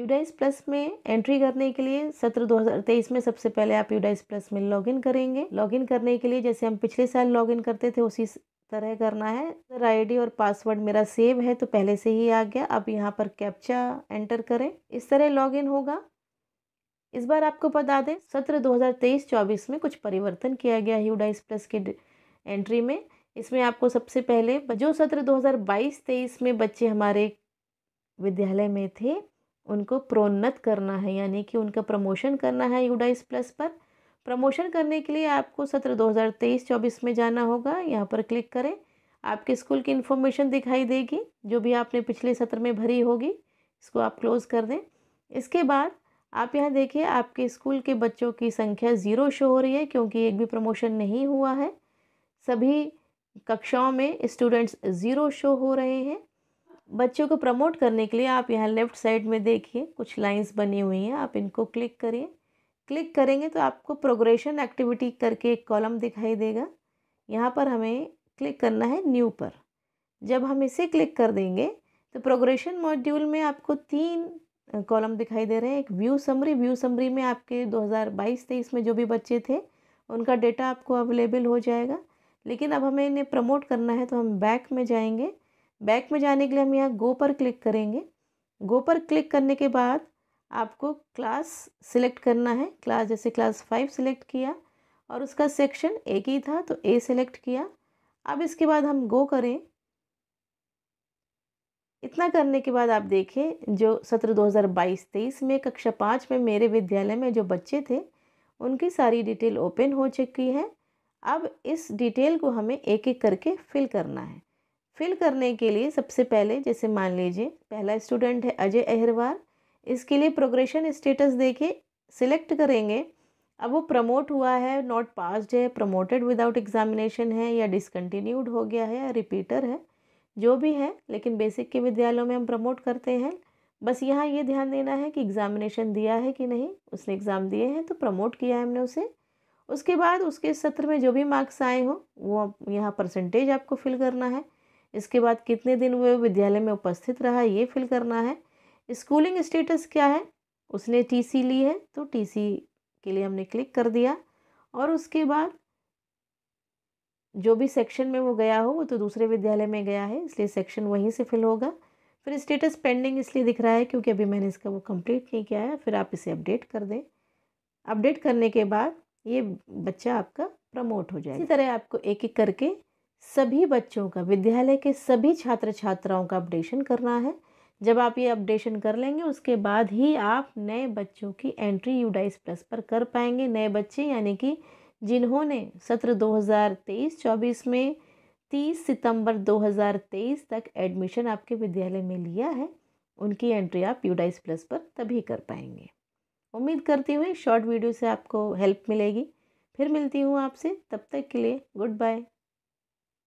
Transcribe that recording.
UDISE plus में entry करने के लिए सत्र 2023 में सबसे पहले आप यूडाइस प्लस में लॉगिन करेंगे लॉगिन करने के लिए जैसे हम पिछले साल लॉगिन करते थे उसी तरह करना है अगर आईडी और पासवर्ड मेरा सेव है तो पहले से ही आ गया अब यहाँ पर कैप्चा एंटर करें इस तरह लॉगिन होगा इस बार आपको बता दें सत्र 2023-24 में कुछ परिवर्तन किया गया यूडाइस प्लस के एंट्री में इसमें आपको सबसे पहले जो सत्र दो हज़ार में बच्चे हमारे विद्यालय में थे उनको प्रोन्नत करना है यानी कि उनका प्रमोशन करना है यूडाइस प्लस पर प्रमोशन करने के लिए आपको सत्र 2023-24 में जाना होगा यहाँ पर क्लिक करें आपके स्कूल की इन्फॉर्मेशन दिखाई देगी जो भी आपने पिछले सत्र में भरी होगी इसको आप क्लोज़ कर दें इसके बाद आप यहाँ देखिए आपके स्कूल के बच्चों की संख्या ज़ीरो शो हो रही है क्योंकि एक भी प्रमोशन नहीं हुआ है सभी कक्षाओं में स्टूडेंट्स ज़ीरो शो हो रहे हैं बच्चों को प्रमोट करने के लिए आप यहाँ लेफ़्ट साइड में देखिए कुछ लाइंस बनी हुई हैं आप इनको क्लिक करिए क्लिक करेंगे तो आपको प्रोग्रेशन एक्टिविटी करके एक कॉलम दिखाई देगा यहाँ पर हमें क्लिक करना है न्यू पर जब हम इसे क्लिक कर देंगे तो प्रोग्रेशन मॉड्यूल में आपको तीन कॉलम दिखाई दे रहे हैं एक व्यू समरी व्यू समरी में आपके 2022 हज़ार में जो भी बच्चे थे उनका डेटा आपको अवेलेबल हो जाएगा लेकिन अब हमें इन्हें प्रमोट करना है तो हम बैक में जाएंगे बैक में जाने के लिए हम यहाँ गो पर क्लिक करेंगे गो पर क्लिक करने के बाद आपको क्लास सिलेक्ट करना है क्लास जैसे क्लास फाइव सिलेक्ट किया और उसका सेक्शन एक ही था तो ए सिलेक्ट किया अब इसके बाद हम गो करें इतना करने के बाद आप देखें जो सत्र 2022-23 में कक्षा पाँच में मेरे विद्यालय में जो बच्चे थे उनकी सारी डिटेल ओपन हो चुकी है अब इस डिटेल को हमें एक एक करके फिल करना है फिल करने के लिए सबसे पहले जैसे मान लीजिए पहला स्टूडेंट है अजय अहरवार इसके लिए प्रोग्रेशन स्टेटस देखे सिलेक्ट करेंगे अब वो प्रमोट हुआ है नॉट पास्ड है प्रमोटेड विदाउट एग्जामिनेशन है या डिसकंटिन्यूड हो गया है या रिपीटर है जो भी है लेकिन बेसिक के विद्यालयों में हम प्रमोट करते हैं बस यहाँ ये ध्यान देना है कि एग्ज़ामिनेशन दिया है कि नहीं उसने एग्ज़ाम दिए हैं तो प्रमोट किया है हमने उसे उसके बाद उसके सत्र में जो भी मार्क्स आए हों वो यहाँ परसेंटेज आपको फिल करना है इसके बाद कितने दिन वह विद्यालय में उपस्थित रहा ये फिल करना है स्कूलिंग स्टेटस क्या है उसने टीसी ली है तो टीसी के लिए हमने क्लिक कर दिया और उसके बाद जो भी सेक्शन में वो गया हो वो तो दूसरे विद्यालय में गया है इसलिए सेक्शन वहीं से फिल होगा फिर स्टेटस पेंडिंग इसलिए दिख रहा है क्योंकि अभी मैंने इसका वो कंप्लीट नहीं किया है फिर आप इसे अपडेट कर दें अपडेट करने के बाद ये बच्चा आपका प्रमोट हो जाएगा इसी तरह आपको एक एक करके सभी बच्चों का विद्यालय के सभी छात्र छात्राओं का अपडेशन करना है जब आप ये अपडेशन कर लेंगे उसके बाद ही आप नए बच्चों की एंट्री यूडाइस प्लस पर कर पाएंगे नए बच्चे यानी कि जिन्होंने सत्र 2023-24 में 30 सितंबर 2023 तक एडमिशन आपके विद्यालय में लिया है उनकी एंट्री आप यूडाइस प्लस पर तभी कर पाएंगे उम्मीद करती हूँ शॉर्ट वीडियो से आपको हेल्प मिलेगी फिर मिलती हूँ आपसे तब तक के लिए गुड बाय